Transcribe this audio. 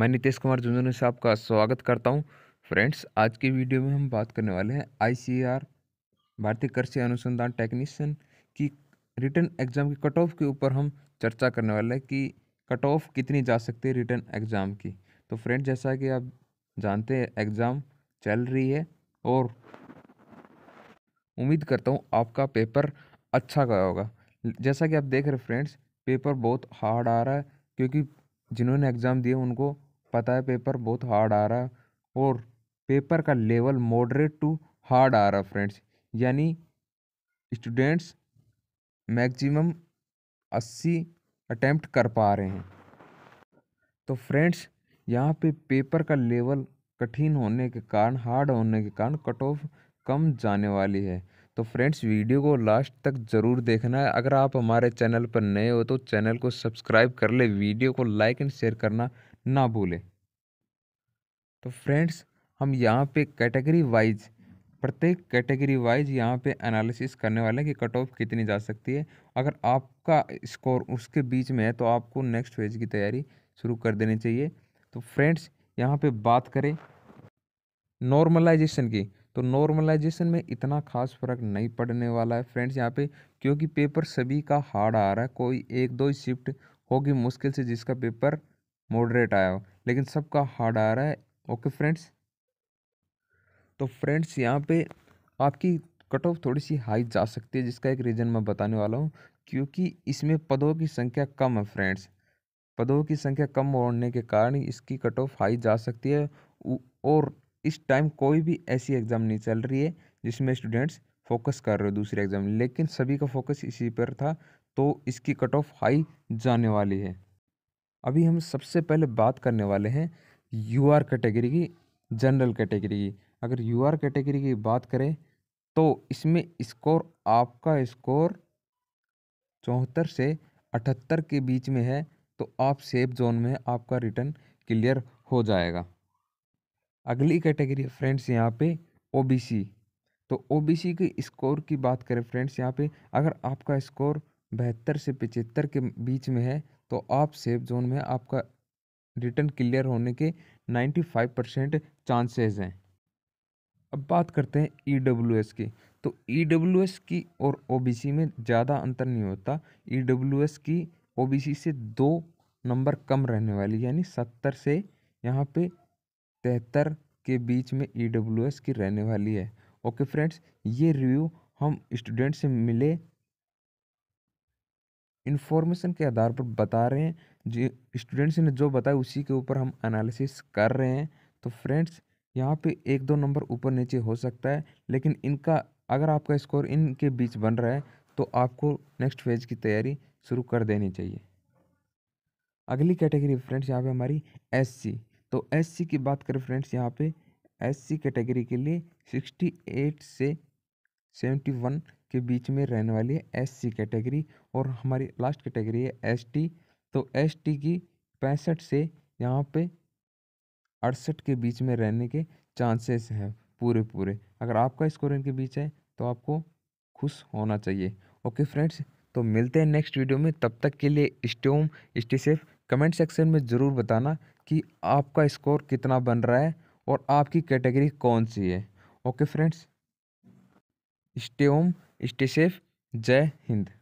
मैं नितेश कुमार झुंझुनू से आपका स्वागत करता हूं फ्रेंड्स आज की वीडियो में हम बात करने वाले हैं आईसीआर भारतीय कृषि अनुसंधान टेक्नीशियन की रिटर्न एग्ज़ाम की कट ऑफ के ऊपर हम चर्चा करने वाले हैं कि कट ऑफ कितनी जा सकती है रिटर्न एग्ज़ाम की तो फ्रेंड जैसा कि आप जानते हैं एग्ज़ाम चल रही है और उम्मीद करता हूँ आपका पेपर अच्छा गया होगा जैसा कि आप देख रहे फ्रेंड्स पेपर बहुत हार्ड आ रहा है क्योंकि जिन्होंने एग्ज़ाम दिए उनको पता है पेपर बहुत हार्ड आ रहा है और पेपर का लेवल मॉडरेट टू हार्ड आ रहा फ्रेंड्स यानी स्टूडेंट्स मैक्सिमम अस्सी अटैम्प्ट कर पा रहे हैं तो फ्रेंड्स यहाँ पे पेपर का लेवल कठिन होने के कारण हार्ड होने के कारण कट ऑफ कम जाने वाली है तो फ्रेंड्स वीडियो को लास्ट तक ज़रूर देखना अगर आप हमारे चैनल पर नए हो तो चैनल को सब्सक्राइब कर ले वीडियो को लाइक एंड शेयर करना ना भूलें तो फ्रेंड्स हम यहाँ पे कैटेगरी वाइज प्रत्येक कैटेगरी वाइज यहाँ पे एनालिसिस करने वाले हैं कि कट ऑफ कितनी जा सकती है अगर आपका स्कोर उसके बीच में है तो आपको नेक्स्ट फेज की तैयारी शुरू कर देनी चाहिए तो फ्रेंड्स यहाँ पे बात करें नॉर्मलाइजेशन की तो नॉर्मलाइजेशन में इतना खास फर्क नहीं पड़ने वाला है फ्रेंड्स यहाँ पे क्योंकि पेपर सभी का हार्ड आ रहा है कोई एक दो ही शिफ्ट होगी मुश्किल से जिसका पेपर मॉडरेट आया हो लेकिन सबका हार्ड आ रहा है ओके फ्रेंड्स तो फ्रेंड्स यहाँ पे आपकी कट ऑफ थोड़ी सी हाई जा सकती है जिसका एक रीज़न मैं बताने वाला हूँ क्योंकि इसमें पदों की संख्या कम है फ्रेंड्स पदों की संख्या कम होने के कारण इसकी कट ऑफ हाई जा सकती है और इस टाइम कोई भी ऐसी एग्ज़ाम नहीं चल रही है जिसमें स्टूडेंट्स फोकस कर रहे हो दूसरे एग्ज़ाम लेकिन सभी का फोकस इसी पर था तो इसकी कट ऑफ हाई जाने वाली है अभी हम सबसे पहले बात करने वाले हैं यू आर कैटेगरी की जनरल कैटेगरी की अगर यू आर कैटेगरी की बात करें तो इसमें स्कोर आपका स्कोर चौहत्तर से अठहत्तर के बीच में है तो आप सेफ जोन में आपका रिटर्न क्लियर हो जाएगा अगली कैटेगरी है फ्रेंड्स यहाँ पे ओबीसी तो ओबीसी के स्कोर की बात करें फ्रेंड्स यहाँ पे अगर आपका स्कोर बहत्तर से पचहत्तर के बीच में है तो आप सेफ जोन में आपका रिटर्न क्लियर होने के नाइन्टी फाइव परसेंट चांसेज हैं अब बात करते हैं ई डब्ल्यू एस की तो ई डब्ल्यू एस की और ओ बी सी में ज़्यादा अंतर नहीं होता ई डब्ल्यू एस की ओ बी सी से दो नंबर कम रहने वाली यानी सत्तर से यहाँ पे तिहत्तर के बीच में ई डब्ल्यू एस की रहने वाली है ओके फ्रेंड्स ये रिव्यू हम स्टूडेंट से मिले इन्फॉर्मेशन के आधार पर बता रहे हैं जो स्टूडेंट्स ने जो बताया उसी के ऊपर हम एनालिसिस कर रहे हैं तो फ्रेंड्स यहाँ पे एक दो नंबर ऊपर नीचे हो सकता है लेकिन इनका अगर आपका स्कोर इनके बीच बन रहा है तो आपको नेक्स्ट फेज की तैयारी शुरू कर देनी चाहिए अगली कैटेगरी फ्रेंड्स यहाँ पे हमारी एससी तो एससी की बात करें फ्रेंड्स यहाँ पे एससी कैटेगरी के लिए सिक्सटी एट से सेवेंटी वन के बीच में रहने वाली है एससी कैटेगरी और हमारी लास्ट कैटेगरी है एसटी तो एसटी की पैंसठ से यहाँ पे अड़सठ के बीच में रहने के चांसेस हैं पूरे पूरे अगर आपका स्कोर इनके बीच है तो आपको खुश होना चाहिए ओके फ्रेंड्स तो मिलते हैं नेक्स्ट वीडियो में तब तक के लिए stay home stay safe comment section में ज़रूर बताना कि आपका स्कोर कितना बन रहा है और आपकी कैटेगरी कौन सी है okay friends stay home stay safe जय हिंद